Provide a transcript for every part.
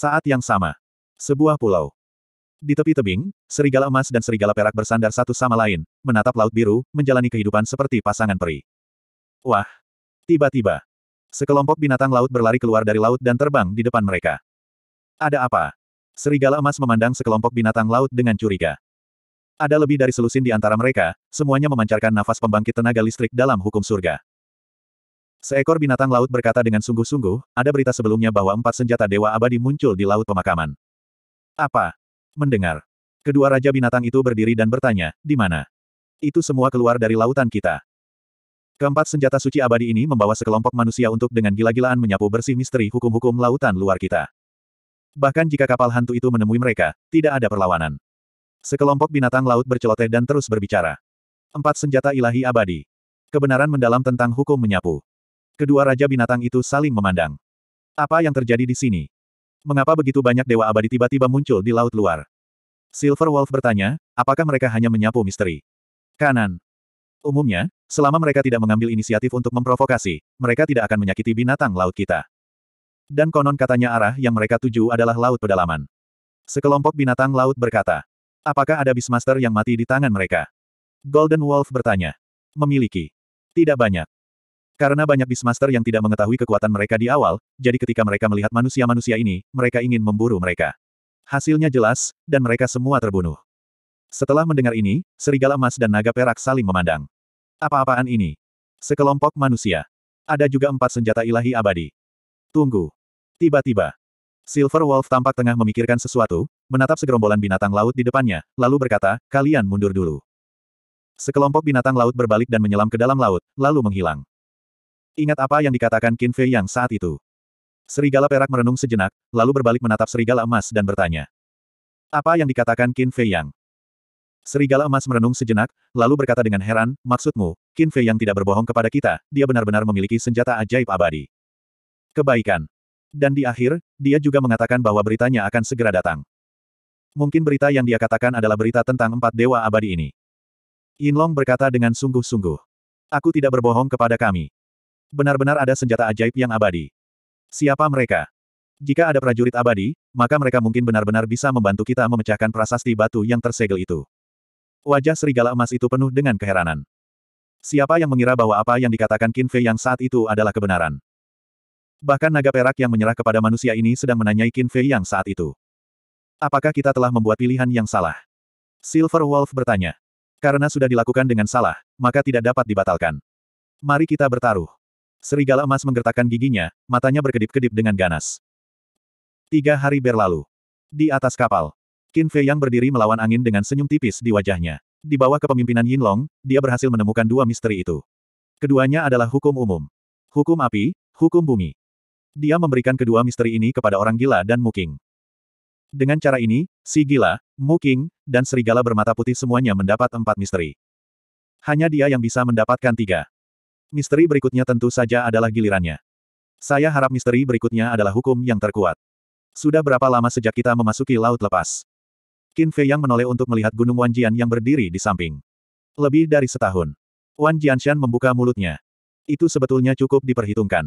Saat yang sama. Sebuah pulau. Di tepi tebing, serigala emas dan serigala perak bersandar satu sama lain, menatap laut biru, menjalani kehidupan seperti pasangan peri. Wah! Tiba-tiba. Sekelompok binatang laut berlari keluar dari laut dan terbang di depan mereka. Ada apa? Serigala emas memandang sekelompok binatang laut dengan curiga. Ada lebih dari selusin di antara mereka, semuanya memancarkan nafas pembangkit tenaga listrik dalam hukum surga. Seekor binatang laut berkata dengan sungguh-sungguh, ada berita sebelumnya bahwa empat senjata dewa abadi muncul di laut pemakaman. Apa? Mendengar. Kedua raja binatang itu berdiri dan bertanya, di mana? Itu semua keluar dari lautan kita. Keempat senjata suci abadi ini membawa sekelompok manusia untuk dengan gila-gilaan menyapu bersih misteri hukum-hukum lautan luar kita. Bahkan jika kapal hantu itu menemui mereka, tidak ada perlawanan. Sekelompok binatang laut berceloteh dan terus berbicara. Empat senjata ilahi abadi. Kebenaran mendalam tentang hukum menyapu. Kedua Raja Binatang itu saling memandang. Apa yang terjadi di sini? Mengapa begitu banyak Dewa Abadi tiba-tiba muncul di laut luar? Silver Wolf bertanya, apakah mereka hanya menyapu misteri? Kanan. Umumnya, selama mereka tidak mengambil inisiatif untuk memprovokasi, mereka tidak akan menyakiti binatang laut kita. Dan konon katanya arah yang mereka tuju adalah laut pedalaman. Sekelompok binatang laut berkata, apakah ada Beastmaster yang mati di tangan mereka? Golden Wolf bertanya. Memiliki. Tidak banyak. Karena banyak Beastmaster yang tidak mengetahui kekuatan mereka di awal, jadi ketika mereka melihat manusia-manusia ini, mereka ingin memburu mereka. Hasilnya jelas, dan mereka semua terbunuh. Setelah mendengar ini, serigala emas dan naga perak saling memandang. Apa-apaan ini? Sekelompok manusia. Ada juga empat senjata ilahi abadi. Tunggu. Tiba-tiba. Silver Wolf tampak tengah memikirkan sesuatu, menatap segerombolan binatang laut di depannya, lalu berkata, kalian mundur dulu. Sekelompok binatang laut berbalik dan menyelam ke dalam laut, lalu menghilang. Ingat apa yang dikatakan Qin Fei Yang saat itu. Serigala perak merenung sejenak, lalu berbalik menatap serigala emas dan bertanya. Apa yang dikatakan Qin Fei Yang? Serigala emas merenung sejenak, lalu berkata dengan heran, maksudmu, Qin Fei Yang tidak berbohong kepada kita, dia benar-benar memiliki senjata ajaib abadi. Kebaikan. Dan di akhir, dia juga mengatakan bahwa beritanya akan segera datang. Mungkin berita yang dia katakan adalah berita tentang empat dewa abadi ini. Yin Long berkata dengan sungguh-sungguh. Aku tidak berbohong kepada kami. Benar-benar ada senjata ajaib yang abadi. Siapa mereka? Jika ada prajurit abadi, maka mereka mungkin benar-benar bisa membantu kita memecahkan prasasti batu yang tersegel itu. Wajah serigala emas itu penuh dengan keheranan. Siapa yang mengira bahwa apa yang dikatakan Qin yang saat itu adalah kebenaran? Bahkan naga perak yang menyerah kepada manusia ini sedang menanyai Qin yang saat itu. Apakah kita telah membuat pilihan yang salah? Silver Wolf bertanya. Karena sudah dilakukan dengan salah, maka tidak dapat dibatalkan. Mari kita bertaruh. Serigala emas menggertakkan giginya, matanya berkedip-kedip dengan ganas. Tiga hari berlalu. Di atas kapal, Qin Fei yang berdiri melawan angin dengan senyum tipis di wajahnya. Di bawah kepemimpinan Yin Long, dia berhasil menemukan dua misteri itu. Keduanya adalah hukum umum. Hukum api, hukum bumi. Dia memberikan kedua misteri ini kepada orang gila dan muking. Dengan cara ini, si gila, muking, dan serigala bermata putih semuanya mendapat empat misteri. Hanya dia yang bisa mendapatkan tiga. Misteri berikutnya tentu saja adalah gilirannya. Saya harap misteri berikutnya adalah hukum yang terkuat. Sudah berapa lama sejak kita memasuki Laut Lepas? Qin Fei yang menoleh untuk melihat Gunung Wanjian yang berdiri di samping. Lebih dari setahun. Wan Jianshan membuka mulutnya. Itu sebetulnya cukup diperhitungkan.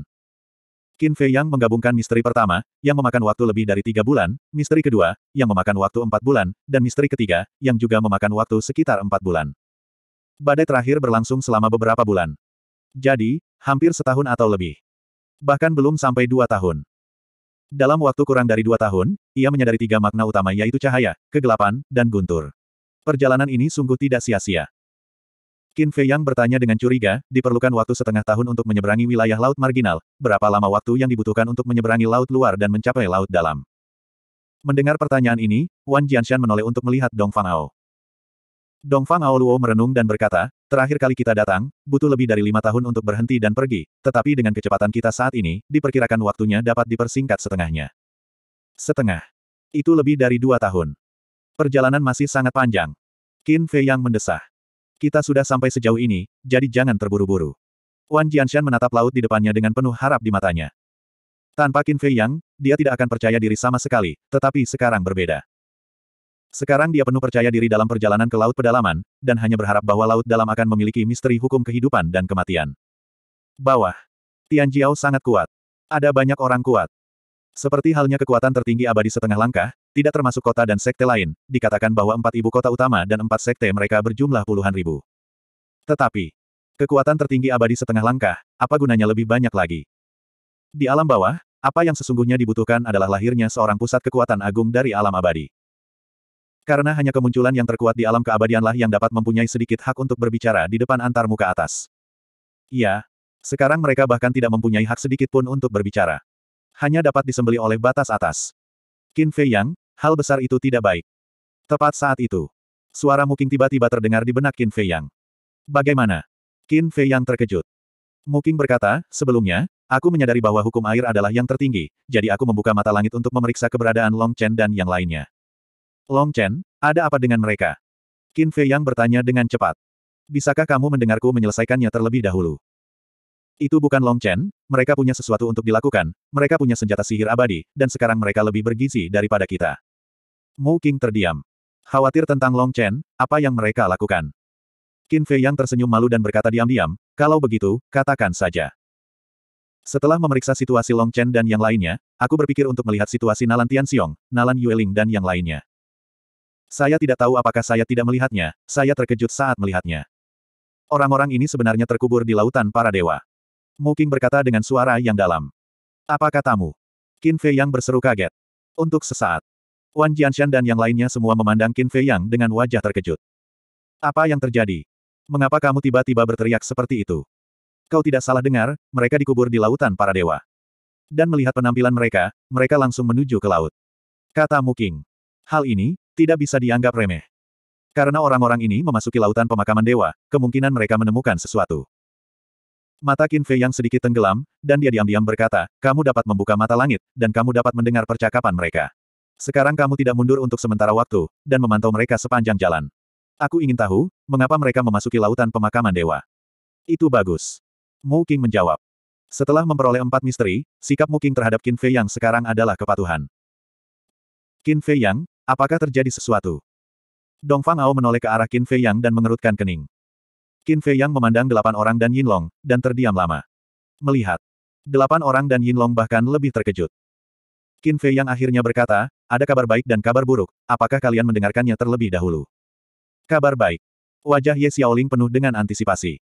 Qin Fei yang menggabungkan misteri pertama, yang memakan waktu lebih dari tiga bulan, misteri kedua, yang memakan waktu empat bulan, dan misteri ketiga, yang juga memakan waktu sekitar empat bulan. Badai terakhir berlangsung selama beberapa bulan. Jadi, hampir setahun atau lebih. Bahkan belum sampai dua tahun. Dalam waktu kurang dari dua tahun, ia menyadari tiga makna utama yaitu cahaya, kegelapan, dan guntur. Perjalanan ini sungguh tidak sia-sia. Qin Fei Yang bertanya dengan curiga, diperlukan waktu setengah tahun untuk menyeberangi wilayah laut marginal, berapa lama waktu yang dibutuhkan untuk menyeberangi laut luar dan mencapai laut dalam. Mendengar pertanyaan ini, Wan Jianshan menoleh untuk melihat Dong Fang Ao. Dong Fang Ao Luo merenung dan berkata, Terakhir kali kita datang, butuh lebih dari lima tahun untuk berhenti dan pergi, tetapi dengan kecepatan kita saat ini, diperkirakan waktunya dapat dipersingkat setengahnya. Setengah. Itu lebih dari dua tahun. Perjalanan masih sangat panjang. Qin Fei yang mendesah. Kita sudah sampai sejauh ini, jadi jangan terburu-buru. Wan Jianshan menatap laut di depannya dengan penuh harap di matanya. Tanpa Qin Fei Yang, dia tidak akan percaya diri sama sekali, tetapi sekarang berbeda. Sekarang dia penuh percaya diri dalam perjalanan ke Laut Pedalaman, dan hanya berharap bahwa Laut Dalam akan memiliki misteri hukum kehidupan dan kematian. Bawah. Tian Jiao sangat kuat. Ada banyak orang kuat. Seperti halnya kekuatan tertinggi abadi setengah langkah, tidak termasuk kota dan sekte lain, dikatakan bahwa empat ibu kota utama dan empat sekte mereka berjumlah puluhan ribu. Tetapi, kekuatan tertinggi abadi setengah langkah, apa gunanya lebih banyak lagi? Di alam bawah, apa yang sesungguhnya dibutuhkan adalah lahirnya seorang pusat kekuatan agung dari alam abadi. Karena hanya kemunculan yang terkuat di alam keabadianlah yang dapat mempunyai sedikit hak untuk berbicara di depan antarmuka atas. Iya. Sekarang mereka bahkan tidak mempunyai hak sedikit pun untuk berbicara. Hanya dapat disembeli oleh batas atas. Qin Fei Yang, hal besar itu tidak baik. Tepat saat itu. Suara Muking tiba-tiba terdengar di benak Qin Fei Yang. Bagaimana? Qin Fei Yang terkejut. Muking berkata, sebelumnya, aku menyadari bahwa hukum air adalah yang tertinggi, jadi aku membuka mata langit untuk memeriksa keberadaan Long Chen dan yang lainnya. Long Chen, ada apa dengan mereka? Qin Fei Yang bertanya dengan cepat. Bisakah kamu mendengarku menyelesaikannya terlebih dahulu? Itu bukan Long Chen, mereka punya sesuatu untuk dilakukan, mereka punya senjata sihir abadi, dan sekarang mereka lebih bergizi daripada kita. Mu King terdiam. Khawatir tentang Long Chen, apa yang mereka lakukan. Qin Fei Yang tersenyum malu dan berkata diam-diam, kalau begitu, katakan saja. Setelah memeriksa situasi Long Chen dan yang lainnya, aku berpikir untuk melihat situasi Nalan Xiong, Nalan Yueling dan yang lainnya. Saya tidak tahu apakah saya tidak melihatnya, saya terkejut saat melihatnya. Orang-orang ini sebenarnya terkubur di lautan para dewa. Muking berkata dengan suara yang dalam. Apa katamu? Qin Fei Yang berseru kaget. Untuk sesaat. Wan Jianshan dan yang lainnya semua memandang Qin Fei Yang dengan wajah terkejut. Apa yang terjadi? Mengapa kamu tiba-tiba berteriak seperti itu? Kau tidak salah dengar, mereka dikubur di lautan para dewa. Dan melihat penampilan mereka, mereka langsung menuju ke laut. Kata Muking. Hal ini, tidak bisa dianggap remeh. Karena orang-orang ini memasuki lautan pemakaman dewa, kemungkinan mereka menemukan sesuatu. Mata Qin Fei yang sedikit tenggelam, dan dia diam-diam berkata, kamu dapat membuka mata langit, dan kamu dapat mendengar percakapan mereka. Sekarang kamu tidak mundur untuk sementara waktu, dan memantau mereka sepanjang jalan. Aku ingin tahu, mengapa mereka memasuki lautan pemakaman dewa. Itu bagus. Mu Qing menjawab. Setelah memperoleh empat misteri, sikap Mu Qing terhadap Qin Fei yang sekarang adalah kepatuhan. Qin Fei yang, Apakah terjadi sesuatu? Dong Fang Ao menoleh ke arah Qin Fei Yang dan mengerutkan kening. Qin Fei Yang memandang delapan orang dan Yin Long, dan terdiam lama. Melihat. Delapan orang dan Yin Long bahkan lebih terkejut. Qin Fei Yang akhirnya berkata, ada kabar baik dan kabar buruk, apakah kalian mendengarkannya terlebih dahulu? Kabar baik. Wajah Ye Xiaoling penuh dengan antisipasi.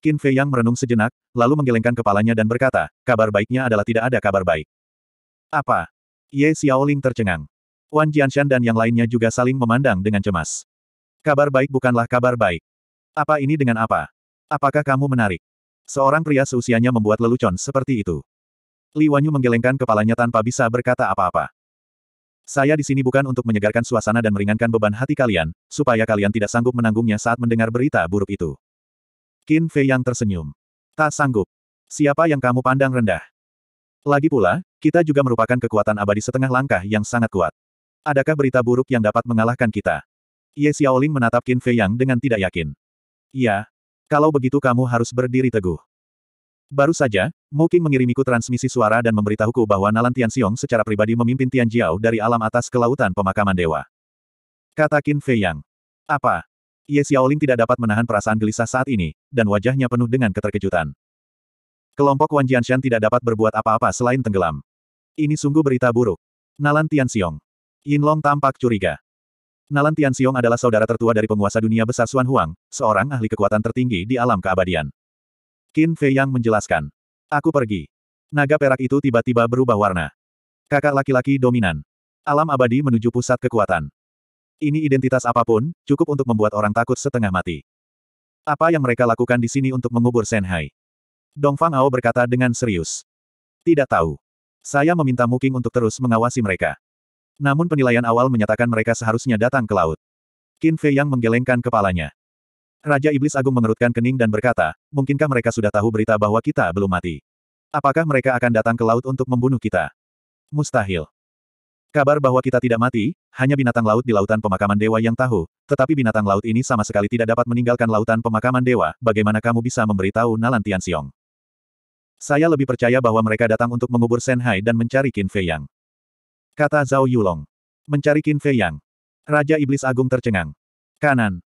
Qin Fei Yang merenung sejenak, lalu menggelengkan kepalanya dan berkata, kabar baiknya adalah tidak ada kabar baik. Apa? Ye Xiaoling tercengang. Wan Jianshan dan yang lainnya juga saling memandang dengan cemas. Kabar baik bukanlah kabar baik. Apa ini dengan apa? Apakah kamu menarik? Seorang pria seusianya membuat lelucon seperti itu. Li Wanyu menggelengkan kepalanya tanpa bisa berkata apa-apa. Saya di sini bukan untuk menyegarkan suasana dan meringankan beban hati kalian, supaya kalian tidak sanggup menanggungnya saat mendengar berita buruk itu. Qin Fei yang tersenyum. Tak sanggup. Siapa yang kamu pandang rendah? Lagi pula, kita juga merupakan kekuatan abadi setengah langkah yang sangat kuat. Adakah berita buruk yang dapat mengalahkan kita? Ye Xiaoling menatap Qin Fei Yang dengan tidak yakin. Iya. Kalau begitu kamu harus berdiri teguh. Baru saja, Mu Qing mengirimiku transmisi suara dan memberitahuku bahwa Nalan Tianxiong secara pribadi memimpin Tian Jiao dari alam atas ke lautan pemakaman dewa. Kata Qin Fei Yang. Apa? Ye Xiaoling tidak dapat menahan perasaan gelisah saat ini, dan wajahnya penuh dengan keterkejutan. Kelompok Wan Jianshan tidak dapat berbuat apa-apa selain tenggelam. Ini sungguh berita buruk. Nalan Tianxiong. Yin Long tampak curiga. Nalan Xiong adalah saudara tertua dari penguasa dunia besar Xuan Huang, seorang ahli kekuatan tertinggi di alam keabadian. Qin Fei Yang menjelaskan. Aku pergi. Naga perak itu tiba-tiba berubah warna. Kakak laki-laki dominan. Alam abadi menuju pusat kekuatan. Ini identitas apapun, cukup untuk membuat orang takut setengah mati. Apa yang mereka lakukan di sini untuk mengubur Senhai? Dong Fang Ao berkata dengan serius. Tidak tahu. Saya meminta Muking untuk terus mengawasi mereka. Namun penilaian awal menyatakan mereka seharusnya datang ke laut. Qin Fei yang menggelengkan kepalanya. Raja Iblis Agung mengerutkan kening dan berkata, mungkinkah mereka sudah tahu berita bahwa kita belum mati? Apakah mereka akan datang ke laut untuk membunuh kita? Mustahil. Kabar bahwa kita tidak mati, hanya binatang laut di lautan pemakaman dewa yang tahu, tetapi binatang laut ini sama sekali tidak dapat meninggalkan lautan pemakaman dewa, bagaimana kamu bisa memberitahu Nalan Tianxiong? Saya lebih percaya bahwa mereka datang untuk mengubur Senhai dan mencari Qin Fei Yang. Kata Zhao Yulong. Mencari Qin Fei Yang. Raja Iblis Agung tercengang. Kanan.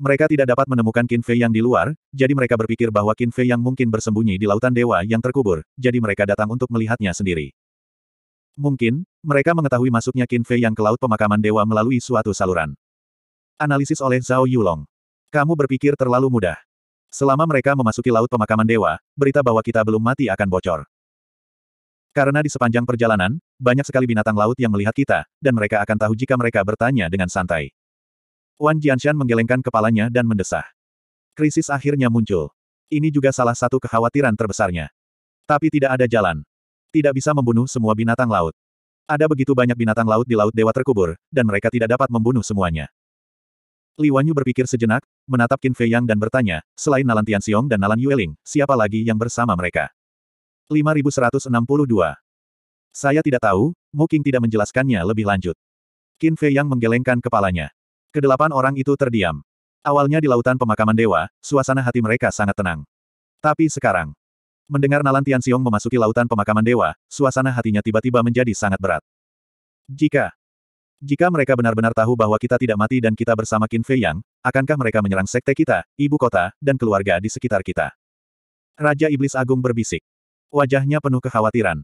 Mereka tidak dapat menemukan Qin Fei Yang di luar, jadi mereka berpikir bahwa Qin Fei Yang mungkin bersembunyi di lautan dewa yang terkubur, jadi mereka datang untuk melihatnya sendiri. Mungkin, mereka mengetahui masuknya Qin Fei Yang ke laut pemakaman dewa melalui suatu saluran. Analisis oleh Zhao Yulong. Kamu berpikir terlalu mudah. Selama mereka memasuki laut pemakaman dewa, berita bahwa kita belum mati akan bocor. Karena di sepanjang perjalanan, banyak sekali binatang laut yang melihat kita, dan mereka akan tahu jika mereka bertanya dengan santai. Wan Jianshan menggelengkan kepalanya dan mendesah. Krisis akhirnya muncul. Ini juga salah satu kekhawatiran terbesarnya. Tapi tidak ada jalan. Tidak bisa membunuh semua binatang laut. Ada begitu banyak binatang laut di Laut Dewa terkubur, dan mereka tidak dapat membunuh semuanya. Li Wanyu berpikir sejenak, menatap Qin Fei Yang dan bertanya, selain Nalan Tianxiong dan Nalan Yueling, siapa lagi yang bersama mereka? 5162 saya tidak tahu, Muking tidak menjelaskannya lebih lanjut. Qin Fei yang menggelengkan kepalanya. Kedelapan orang itu terdiam. Awalnya di lautan pemakaman dewa, suasana hati mereka sangat tenang. Tapi sekarang, mendengar Nalan Tianxiong memasuki lautan pemakaman dewa, suasana hatinya tiba-tiba menjadi sangat berat. Jika jika mereka benar-benar tahu bahwa kita tidak mati dan kita bersama Qin Fei Yang, akankah mereka menyerang sekte kita, ibu kota, dan keluarga di sekitar kita? Raja Iblis Agung berbisik. Wajahnya penuh kekhawatiran.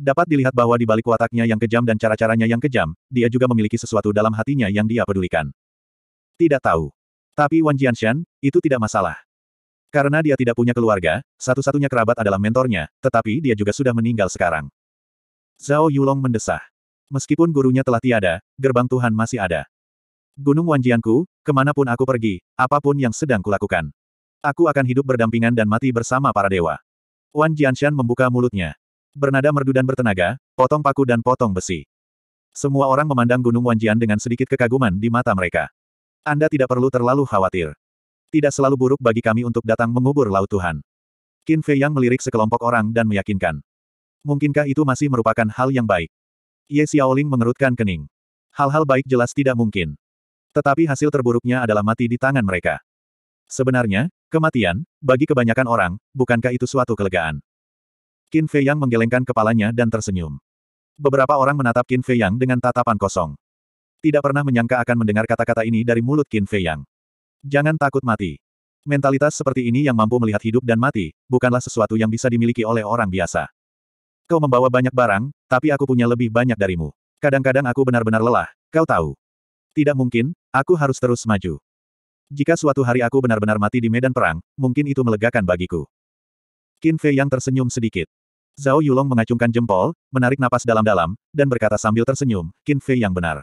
Dapat dilihat bahwa di balik wataknya yang kejam dan cara-caranya yang kejam, dia juga memiliki sesuatu dalam hatinya yang dia pedulikan. Tidak tahu. Tapi Wan Jianshan, itu tidak masalah. Karena dia tidak punya keluarga, satu-satunya kerabat adalah mentornya, tetapi dia juga sudah meninggal sekarang. Zhao Yulong mendesah. Meskipun gurunya telah tiada, gerbang Tuhan masih ada. Gunung Wan Wanjianku, kemanapun aku pergi, apapun yang sedang kulakukan. Aku akan hidup berdampingan dan mati bersama para dewa. Wan Jianshan membuka mulutnya. Bernada merdu dan bertenaga, potong paku dan potong besi. Semua orang memandang Gunung Wanjian dengan sedikit kekaguman di mata mereka. Anda tidak perlu terlalu khawatir. Tidak selalu buruk bagi kami untuk datang mengubur laut Tuhan. Qin Fei Yang melirik sekelompok orang dan meyakinkan. Mungkinkah itu masih merupakan hal yang baik? Ye Xiaoling mengerutkan kening. Hal-hal baik jelas tidak mungkin. Tetapi hasil terburuknya adalah mati di tangan mereka. Sebenarnya, kematian, bagi kebanyakan orang, bukankah itu suatu kelegaan? Qin Fei Yang menggelengkan kepalanya dan tersenyum. Beberapa orang menatap Qin Fei Yang dengan tatapan kosong. Tidak pernah menyangka akan mendengar kata-kata ini dari mulut Qin Fei Yang. Jangan takut mati. Mentalitas seperti ini yang mampu melihat hidup dan mati, bukanlah sesuatu yang bisa dimiliki oleh orang biasa. Kau membawa banyak barang, tapi aku punya lebih banyak darimu. Kadang-kadang aku benar-benar lelah, kau tahu. Tidak mungkin, aku harus terus maju. Jika suatu hari aku benar-benar mati di medan perang, mungkin itu melegakan bagiku. Qin Fei yang tersenyum sedikit. Zhao Yulong mengacungkan jempol, menarik napas dalam-dalam, dan berkata sambil tersenyum, Qin Fei yang benar.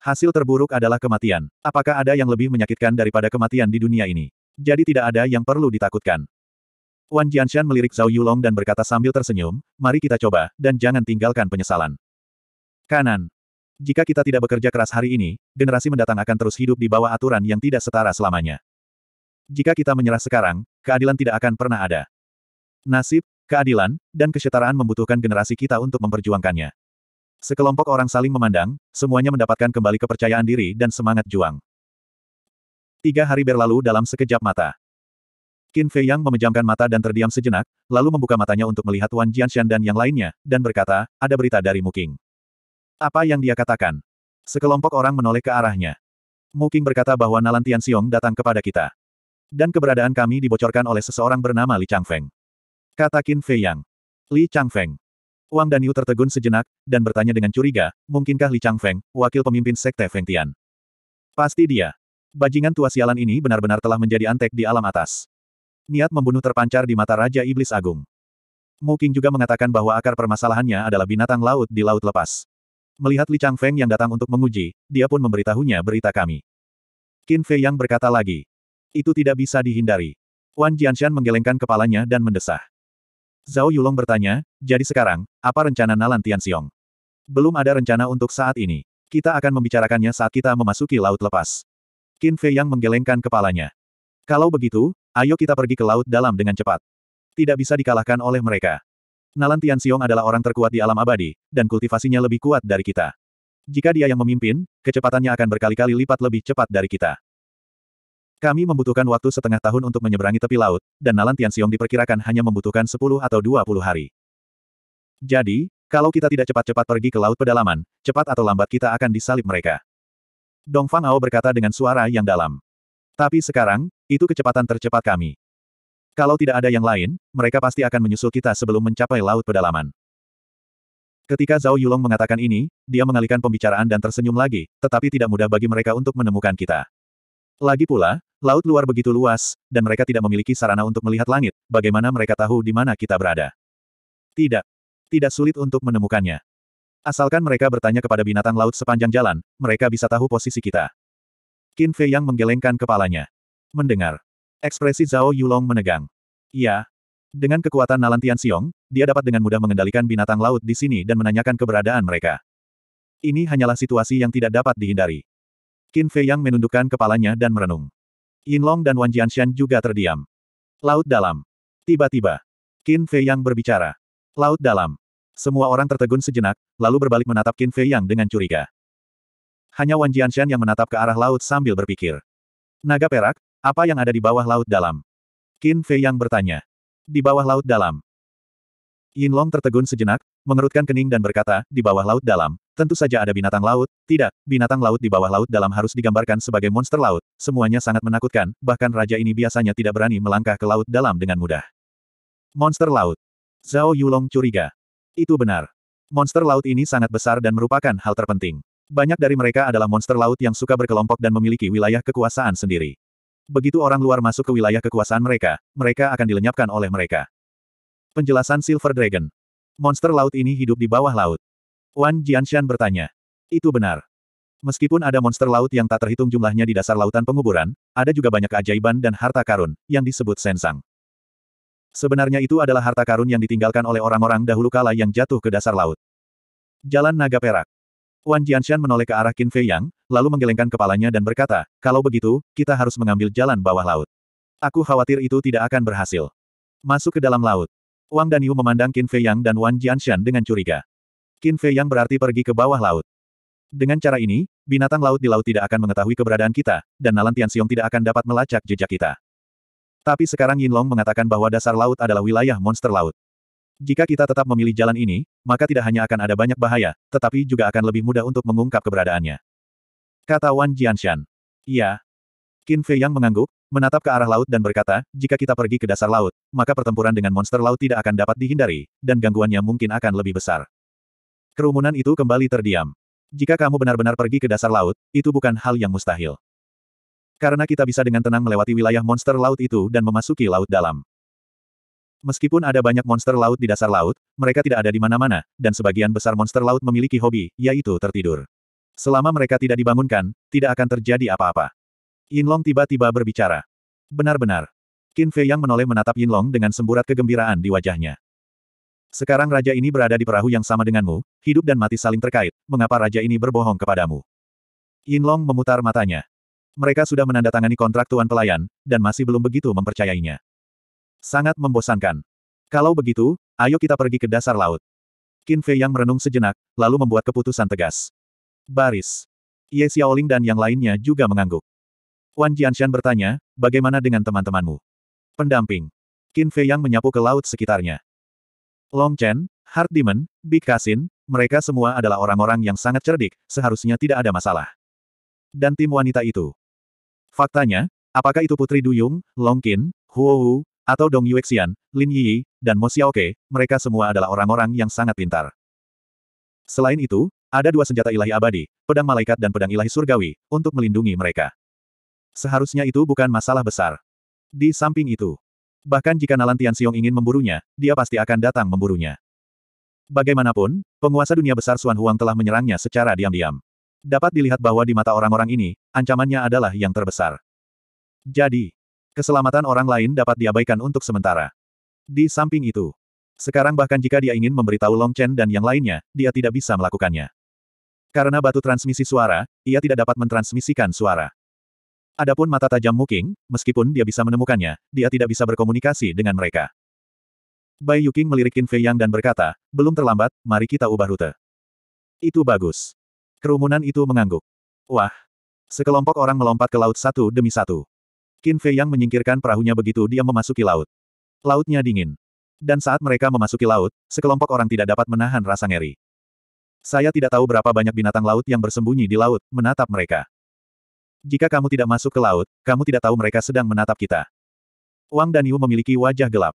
Hasil terburuk adalah kematian. Apakah ada yang lebih menyakitkan daripada kematian di dunia ini? Jadi tidak ada yang perlu ditakutkan. Wan Jianshan melirik Zhao Yulong dan berkata sambil tersenyum, mari kita coba, dan jangan tinggalkan penyesalan. Kanan. Jika kita tidak bekerja keras hari ini, generasi mendatang akan terus hidup di bawah aturan yang tidak setara selamanya. Jika kita menyerah sekarang, keadilan tidak akan pernah ada. Nasib, keadilan, dan kesetaraan membutuhkan generasi kita untuk memperjuangkannya. Sekelompok orang saling memandang, semuanya mendapatkan kembali kepercayaan diri dan semangat juang. Tiga hari berlalu dalam sekejap mata. Qin Fei Yang memejamkan mata dan terdiam sejenak, lalu membuka matanya untuk melihat Wan Jianshan dan yang lainnya, dan berkata, ada berita dari Muking. Apa yang dia katakan? Sekelompok orang menoleh ke arahnya. Muking berkata bahwa Nalan Xiong datang kepada kita. Dan keberadaan kami dibocorkan oleh seseorang bernama Li Changfeng. Kata Qin Fei Yang. Li Changfeng. Wang Danyu tertegun sejenak, dan bertanya dengan curiga, mungkinkah Li Changfeng, wakil pemimpin sekte Feng Tian? Pasti dia. Bajingan tua sialan ini benar-benar telah menjadi antek di alam atas. Niat membunuh terpancar di mata Raja Iblis Agung. Muking juga mengatakan bahwa akar permasalahannya adalah binatang laut di Laut Lepas. Melihat Li Changfeng yang datang untuk menguji, dia pun memberitahunya berita kami. Qin Fei Yang berkata lagi. Itu tidak bisa dihindari. Wan Jianshan menggelengkan kepalanya dan mendesah. Zhao Yulong bertanya, jadi sekarang, apa rencana Nalan Tianxiong? Belum ada rencana untuk saat ini. Kita akan membicarakannya saat kita memasuki laut lepas. Qin Fei yang menggelengkan kepalanya. Kalau begitu, ayo kita pergi ke laut dalam dengan cepat. Tidak bisa dikalahkan oleh mereka. Nalan Tianxiong adalah orang terkuat di alam abadi, dan kultivasinya lebih kuat dari kita. Jika dia yang memimpin, kecepatannya akan berkali-kali lipat lebih cepat dari kita. Kami membutuhkan waktu setengah tahun untuk menyeberangi tepi laut, dan Nalan Tianxiong diperkirakan hanya membutuhkan 10 atau 20 hari. Jadi, kalau kita tidak cepat-cepat pergi ke laut pedalaman, cepat atau lambat kita akan disalib mereka. Dong Fang Ao berkata dengan suara yang dalam. Tapi sekarang, itu kecepatan tercepat kami. Kalau tidak ada yang lain, mereka pasti akan menyusul kita sebelum mencapai laut pedalaman. Ketika Zhao Yulong mengatakan ini, dia mengalihkan pembicaraan dan tersenyum lagi, tetapi tidak mudah bagi mereka untuk menemukan kita. Lagi pula, laut luar begitu luas, dan mereka tidak memiliki sarana untuk melihat langit, bagaimana mereka tahu di mana kita berada. Tidak. Tidak sulit untuk menemukannya. Asalkan mereka bertanya kepada binatang laut sepanjang jalan, mereka bisa tahu posisi kita. Qin Fei yang menggelengkan kepalanya. Mendengar. Ekspresi Zhao Yulong menegang. Ya, Dengan kekuatan Nalan Tian Xiong, dia dapat dengan mudah mengendalikan binatang laut di sini dan menanyakan keberadaan mereka. Ini hanyalah situasi yang tidak dapat dihindari. Qin Fei Yang menundukkan kepalanya dan merenung. Yin Long dan Wan Jianshan juga terdiam. Laut dalam. Tiba-tiba. Qin Fei Yang berbicara. Laut dalam. Semua orang tertegun sejenak, lalu berbalik menatap Qin Fei Yang dengan curiga. Hanya Wan Jianshan yang menatap ke arah laut sambil berpikir. Naga perak, apa yang ada di bawah laut dalam? Qin Fei Yang bertanya. Di bawah laut dalam. Yin Long tertegun sejenak, mengerutkan kening dan berkata, di bawah laut dalam, tentu saja ada binatang laut, tidak, binatang laut di bawah laut dalam harus digambarkan sebagai monster laut, semuanya sangat menakutkan, bahkan raja ini biasanya tidak berani melangkah ke laut dalam dengan mudah. Monster laut. Zhao Yulong curiga. Itu benar. Monster laut ini sangat besar dan merupakan hal terpenting. Banyak dari mereka adalah monster laut yang suka berkelompok dan memiliki wilayah kekuasaan sendiri. Begitu orang luar masuk ke wilayah kekuasaan mereka, mereka akan dilenyapkan oleh mereka. Penjelasan Silver Dragon. Monster laut ini hidup di bawah laut. Wan Jianshan bertanya. Itu benar. Meskipun ada monster laut yang tak terhitung jumlahnya di dasar lautan penguburan, ada juga banyak keajaiban dan harta karun, yang disebut sensang. Sebenarnya itu adalah harta karun yang ditinggalkan oleh orang-orang dahulu kala yang jatuh ke dasar laut. Jalan Naga Perak. Wan Jianshan menoleh ke arah Qin Fei Yang, lalu menggelengkan kepalanya dan berkata, kalau begitu, kita harus mengambil jalan bawah laut. Aku khawatir itu tidak akan berhasil. Masuk ke dalam laut. Wang Danyu memandang Qin Fei Yang dan Wan Jianshan dengan curiga. Qin Fei Yang berarti pergi ke bawah laut. Dengan cara ini, binatang laut di laut tidak akan mengetahui keberadaan kita, dan Nalan Tianxiong tidak akan dapat melacak jejak kita. Tapi sekarang Yin Long mengatakan bahwa dasar laut adalah wilayah monster laut. Jika kita tetap memilih jalan ini, maka tidak hanya akan ada banyak bahaya, tetapi juga akan lebih mudah untuk mengungkap keberadaannya. Kata Wan Jianshan. Iya. Qin Fei Yang mengangguk, menatap ke arah laut dan berkata, jika kita pergi ke dasar laut, maka pertempuran dengan monster laut tidak akan dapat dihindari, dan gangguannya mungkin akan lebih besar. Kerumunan itu kembali terdiam. Jika kamu benar-benar pergi ke dasar laut, itu bukan hal yang mustahil. Karena kita bisa dengan tenang melewati wilayah monster laut itu dan memasuki laut dalam. Meskipun ada banyak monster laut di dasar laut, mereka tidak ada di mana-mana, dan sebagian besar monster laut memiliki hobi, yaitu tertidur. Selama mereka tidak dibangunkan, tidak akan terjadi apa-apa. Long tiba-tiba berbicara. Benar-benar. Qin Fei yang menoleh menatap Long dengan semburat kegembiraan di wajahnya. Sekarang raja ini berada di perahu yang sama denganmu, hidup dan mati saling terkait, mengapa raja ini berbohong kepadamu? Long memutar matanya. Mereka sudah menandatangani kontrak tuan pelayan, dan masih belum begitu mempercayainya. Sangat membosankan. Kalau begitu, ayo kita pergi ke dasar laut. Qin Fei yang merenung sejenak, lalu membuat keputusan tegas. Baris. Ye Xiaoling dan yang lainnya juga mengangguk. Wan Jianshan bertanya, bagaimana dengan teman-temanmu? Pendamping. Qin Fei Yang menyapu ke laut sekitarnya. Long Chen, Heart Demon, Big Kasin, mereka semua adalah orang-orang yang sangat cerdik, seharusnya tidak ada masalah. Dan tim wanita itu. Faktanya, apakah itu Putri Duyung, Long Qin, Huo Hu, atau Dong Yuexian, Lin Yi, dan Mo Xiaoke, mereka semua adalah orang-orang yang sangat pintar. Selain itu, ada dua senjata ilahi abadi, pedang malaikat dan pedang ilahi surgawi, untuk melindungi mereka. Seharusnya itu bukan masalah besar. Di samping itu, bahkan jika Nalan Tianxiong ingin memburunya, dia pasti akan datang memburunya. Bagaimanapun, penguasa dunia besar Xuan Huang telah menyerangnya secara diam-diam. Dapat dilihat bahwa di mata orang-orang ini, ancamannya adalah yang terbesar. Jadi, keselamatan orang lain dapat diabaikan untuk sementara. Di samping itu, sekarang bahkan jika dia ingin memberitahu Long Chen dan yang lainnya, dia tidak bisa melakukannya. Karena batu transmisi suara, ia tidak dapat mentransmisikan suara. Adapun mata tajam Muking, meskipun dia bisa menemukannya, dia tidak bisa berkomunikasi dengan mereka. Bai Yuking melirikin Fei Yang dan berkata, belum terlambat, mari kita ubah rute. Itu bagus. Kerumunan itu mengangguk. Wah. Sekelompok orang melompat ke laut satu demi satu. Qin Fei Yang menyingkirkan perahunya begitu dia memasuki laut. Lautnya dingin. Dan saat mereka memasuki laut, sekelompok orang tidak dapat menahan rasa ngeri. Saya tidak tahu berapa banyak binatang laut yang bersembunyi di laut, menatap mereka. Jika kamu tidak masuk ke laut, kamu tidak tahu mereka sedang menatap kita. Wang dan Yu memiliki wajah gelap.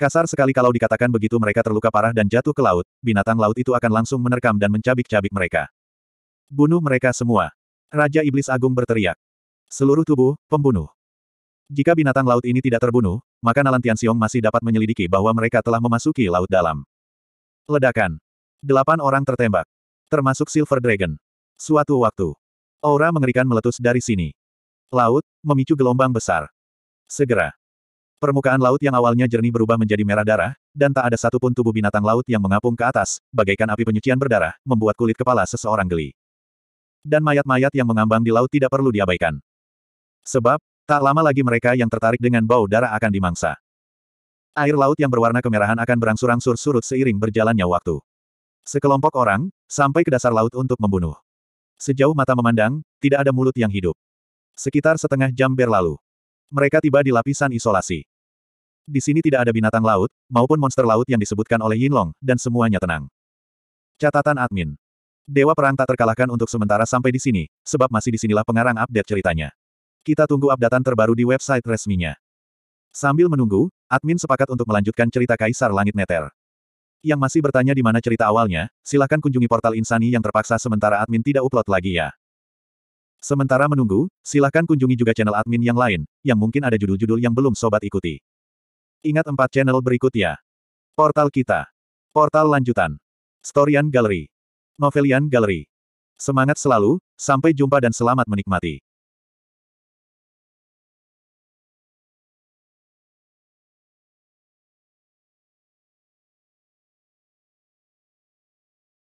Kasar sekali kalau dikatakan begitu mereka terluka parah dan jatuh ke laut, binatang laut itu akan langsung menerkam dan mencabik-cabik mereka. Bunuh mereka semua. Raja Iblis Agung berteriak. Seluruh tubuh, pembunuh. Jika binatang laut ini tidak terbunuh, maka Nalan Tianxiong masih dapat menyelidiki bahwa mereka telah memasuki laut dalam. Ledakan. Delapan orang tertembak. Termasuk Silver Dragon. Suatu waktu, Aura mengerikan meletus dari sini. Laut, memicu gelombang besar. Segera. Permukaan laut yang awalnya jernih berubah menjadi merah darah, dan tak ada satupun tubuh binatang laut yang mengapung ke atas, bagaikan api penyucian berdarah, membuat kulit kepala seseorang geli. Dan mayat-mayat yang mengambang di laut tidak perlu diabaikan. Sebab, tak lama lagi mereka yang tertarik dengan bau darah akan dimangsa. Air laut yang berwarna kemerahan akan berangsur-angsur surut seiring berjalannya waktu. Sekelompok orang, sampai ke dasar laut untuk membunuh. Sejauh mata memandang, tidak ada mulut yang hidup. Sekitar setengah jam berlalu. Mereka tiba di lapisan isolasi. Di sini tidak ada binatang laut, maupun monster laut yang disebutkan oleh Yinlong, dan semuanya tenang. Catatan admin. Dewa Perang tak terkalahkan untuk sementara sampai di sini, sebab masih di sinilah pengarang update ceritanya. Kita tunggu updatean terbaru di website resminya. Sambil menunggu, admin sepakat untuk melanjutkan cerita Kaisar Langit Neter yang masih bertanya di mana cerita awalnya, silakan kunjungi portal Insani yang terpaksa sementara admin tidak upload lagi ya. Sementara menunggu, silakan kunjungi juga channel admin yang lain, yang mungkin ada judul-judul yang belum sobat ikuti. Ingat empat channel berikut ya. Portal kita. Portal lanjutan. Storian Gallery. Novelian Gallery. Semangat selalu, sampai jumpa dan selamat menikmati.